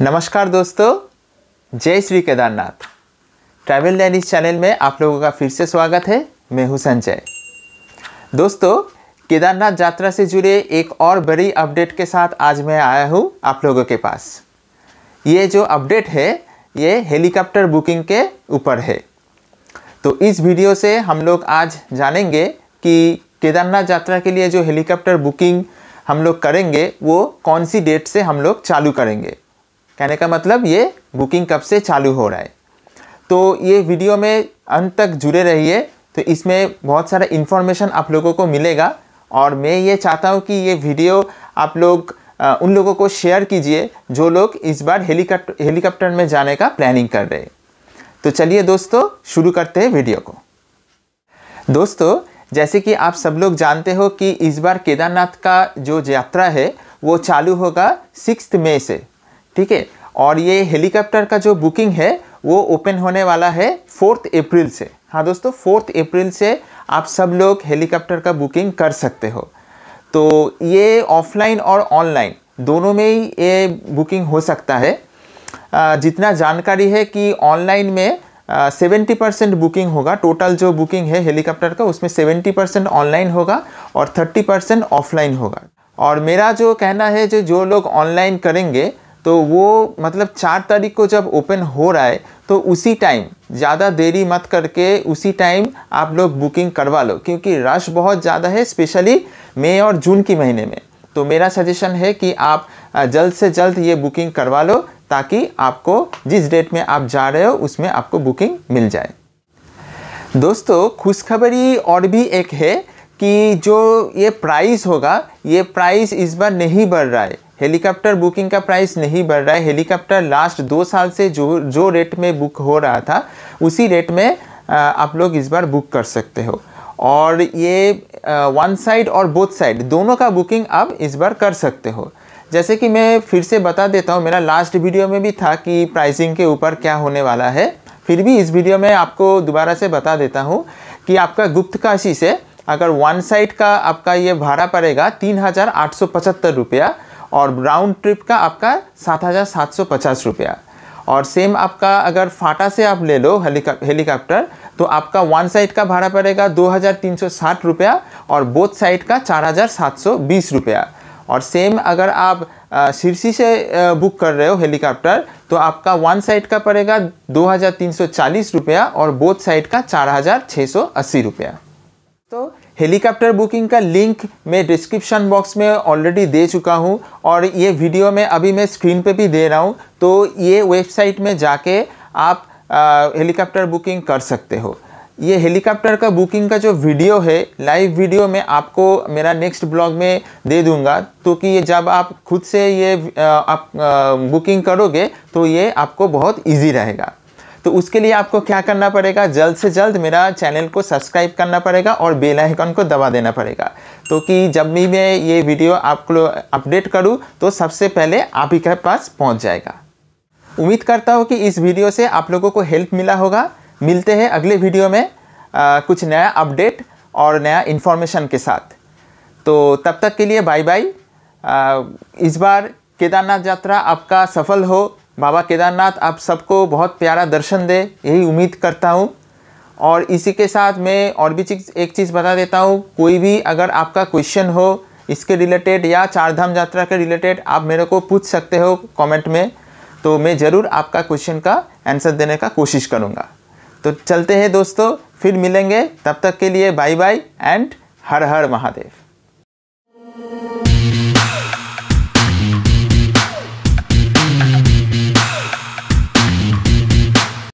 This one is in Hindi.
नमस्कार दोस्तों जय श्री केदारनाथ ट्रैवल डैन इस चैनल में आप लोगों का फिर से स्वागत है मैं हूं संजय दोस्तों केदारनाथ यात्रा से जुड़े एक और बड़ी अपडेट के साथ आज मैं आया हूं आप लोगों के पास ये जो अपडेट है ये हेलीकॉप्टर बुकिंग के ऊपर है तो इस वीडियो से हम लोग आज जानेंगे कि केदारनाथ यात्रा के लिए जो हेलीकॉप्टर बुकिंग हम लोग करेंगे वो कौन सी डेट से हम लोग चालू करेंगे कहने का मतलब ये बुकिंग कब से चालू हो रहा है तो ये वीडियो में अंत तक जुड़े रहिए तो इसमें बहुत सारा इन्फॉर्मेशन आप लोगों को मिलेगा और मैं ये चाहता हूँ कि ये वीडियो आप लोग आ, उन लोगों को शेयर कीजिए जो लोग इस बार हेलीकॉप्टर हेलीकॉप्टर में जाने का प्लानिंग कर रहे हैं तो चलिए दोस्तों शुरू करते हैं वीडियो को दोस्तों जैसे कि आप सब लोग जानते हो कि इस बार केदारनाथ का जो यात्रा है वो चालू होगा सिक्स मई से ठीक है और ये हेलीकॉप्टर का जो बुकिंग है वो ओपन होने वाला है फोर्थ अप्रैल से हाँ दोस्तों फोर्थ अप्रैल से आप सब लोग हेलीकॉप्टर का बुकिंग कर सकते हो तो ये ऑफलाइन और ऑनलाइन दोनों में ही ये बुकिंग हो सकता है जितना जानकारी है कि ऑनलाइन में सेवेंटी परसेंट बुकिंग होगा टोटल जो बुकिंग है हेलीकॉप्टर का उसमें सेवेंटी परसेंट ऑनलाइन होगा और थर्टी परसेंट ऑफलाइन होगा और मेरा जो कहना है जो जो लोग ऑनलाइन करेंगे तो वो मतलब चार तारीख को जब ओपन हो रहा है तो उसी टाइम ज़्यादा देरी मत करके उसी टाइम आप लोग बुकिंग करवा लो क्योंकि रश बहुत ज़्यादा है स्पेशली मई और जून की महीने में तो मेरा सजेशन है कि आप जल्द से जल्द ये बुकिंग करवा लो ताकि आपको जिस डेट में आप जा रहे हो उसमें आपको बुकिंग मिल जाए दोस्तों खुशखबरी और भी एक है कि जो ये प्राइस होगा ये प्राइस इस बार नहीं बढ़ रहा है हेलीकॉप्टर बुकिंग का प्राइस नहीं बढ़ रहा है हेलीकॉप्टर लास्ट दो साल से जो जो रेट में बुक हो रहा था उसी रेट में आप लोग इस बार बुक कर सकते हो और ये वन साइड और बोथ साइड दोनों का बुकिंग आप इस बार कर सकते हो जैसे कि मैं फिर से बता देता हूँ मेरा लास्ट वीडियो में भी था कि प्राइसिंग के ऊपर क्या होने वाला है फिर भी इस वीडियो में आपको दोबारा से बता देता हूँ कि आपका गुप्त काशी से अगर वन साइड का आपका ये भाड़ा पड़ेगा तीन हज़ार आठ सौ पचहत्तर रुपया और राउंड ट्रिप का आपका सात हज़ार सात सौ पचास रुपया और सेम आपका अगर फाटा से आप ले लो हेलीकॉप्टर तो आपका वन साइड का भाड़ा पड़ेगा दो हज़ार तीन सौ साठ रुपया और बोथ साइड का चार हज़ार सात सौ बीस रुपया और सेम अगर आप सिरसी से बुक कर रहे हो हेलीकॉप्टर तो आपका वन साइड का पड़ेगा दो हज़ार तीन सौ चालीस रुपया और बोथ साइड का चार हज़ार छः सौ अस्सी रुपया तो हेलीकॉप्टर बुकिंग का लिंक मैं डिस्क्रिप्शन बॉक्स में ऑलरेडी दे चुका हूँ और ये वीडियो में अभी मैं स्क्रीन पे भी दे रहा हूँ तो ये वेबसाइट में जाके आप हेलीकॉप्टर बुकिंग कर सकते हो ये हेलीकॉप्टर का बुकिंग का जो वीडियो है लाइव वीडियो मैं आपको मेरा नेक्स्ट ब्लॉग में दे दूंगा तो कि ये जब आप खुद से ये आप बुकिंग करोगे तो ये आपको बहुत इजी रहेगा तो उसके लिए आपको क्या करना पड़ेगा जल्द से जल्द मेरा चैनल को सब्सक्राइब करना पड़ेगा और बेल आइकन को दबा देना पड़ेगा तो कि जब भी मैं ये वीडियो आपको अपडेट करूँ तो सबसे पहले आप ही के पास पहुँच जाएगा उम्मीद करता हूँ कि इस वीडियो से आप लोगों को हेल्प मिला होगा मिलते हैं अगले वीडियो में आ, कुछ नया अपडेट और नया इन्फॉर्मेशन के साथ तो तब तक के लिए बाय बाय इस बार केदारनाथ यात्रा आपका सफल हो बाबा केदारनाथ आप सबको बहुत प्यारा दर्शन दे यही उम्मीद करता हूँ और इसी के साथ मैं और भी चीज़ एक चीज़ बता देता हूँ कोई भी अगर आपका क्वेश्चन हो इसके रिलेटेड या चारधाम यात्रा के रिलेटेड आप मेरे को पूछ सकते हो कमेंट में तो मैं ज़रूर आपका क्वेश्चन का आंसर देने का कोशिश करूँगा तो चलते हैं दोस्तों फिर मिलेंगे तब तक के लिए bye bye and Har Har Mahadev